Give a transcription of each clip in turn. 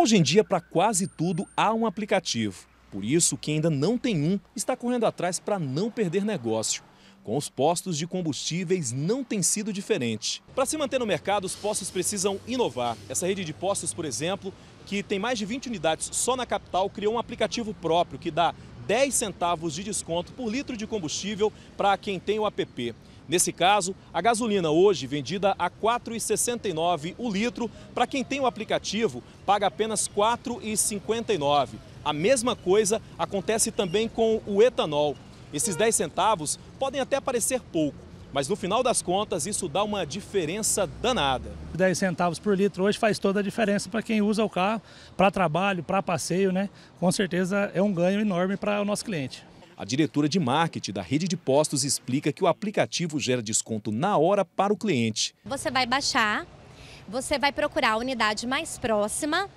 Hoje em dia, para quase tudo, há um aplicativo. Por isso, quem ainda não tem um está correndo atrás para não perder negócio. Com os postos de combustíveis não tem sido diferente. Para se manter no mercado, os postos precisam inovar. Essa rede de postos, por exemplo, que tem mais de 20 unidades só na capital, criou um aplicativo próprio que dá 10 centavos de desconto por litro de combustível para quem tem o app. Nesse caso, a gasolina hoje vendida a R$ 4,69 o litro, para quem tem o aplicativo, paga apenas R$ 4,59. A mesma coisa acontece também com o etanol. Esses 10 centavos podem até parecer pouco, mas no final das contas isso dá uma diferença danada. 10 centavos por litro hoje faz toda a diferença para quem usa o carro, para trabalho, para passeio, né? Com certeza é um ganho enorme para o nosso cliente. A diretora de marketing da rede de postos explica que o aplicativo gera desconto na hora para o cliente. Você vai baixar, você vai procurar a unidade mais próxima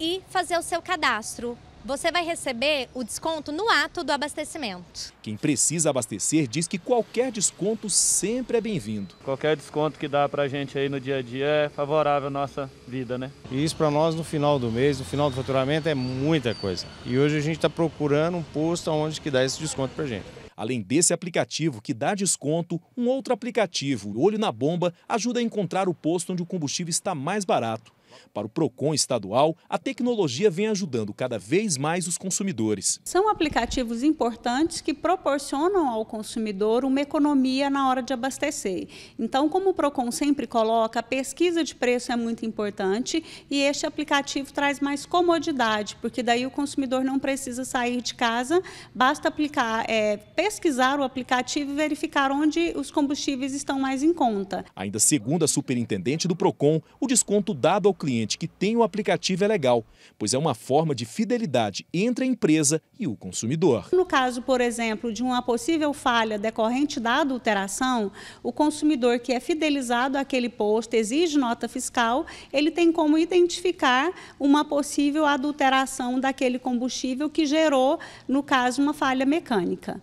e fazer o seu cadastro você vai receber o desconto no ato do abastecimento. Quem precisa abastecer diz que qualquer desconto sempre é bem-vindo. Qualquer desconto que dá para a gente aí no dia a dia é favorável à nossa vida, né? E isso para nós no final do mês, no final do faturamento, é muita coisa. E hoje a gente está procurando um posto onde que dá esse desconto para gente. Além desse aplicativo que dá desconto, um outro aplicativo, Olho na Bomba, ajuda a encontrar o posto onde o combustível está mais barato. Para o PROCON estadual, a tecnologia vem ajudando cada vez mais os consumidores. São aplicativos importantes que proporcionam ao consumidor uma economia na hora de abastecer. Então, como o PROCON sempre coloca, a pesquisa de preço é muito importante e este aplicativo traz mais comodidade, porque daí o consumidor não precisa sair de casa, basta aplicar, é, pesquisar o aplicativo e verificar onde os combustíveis estão mais em conta. Ainda segundo a superintendente do PROCON, o desconto dado ao cliente que tem o aplicativo é legal, pois é uma forma de fidelidade entre a empresa e o consumidor. No caso, por exemplo, de uma possível falha decorrente da adulteração, o consumidor que é fidelizado àquele posto, exige nota fiscal, ele tem como identificar uma possível adulteração daquele combustível que gerou, no caso, uma falha mecânica.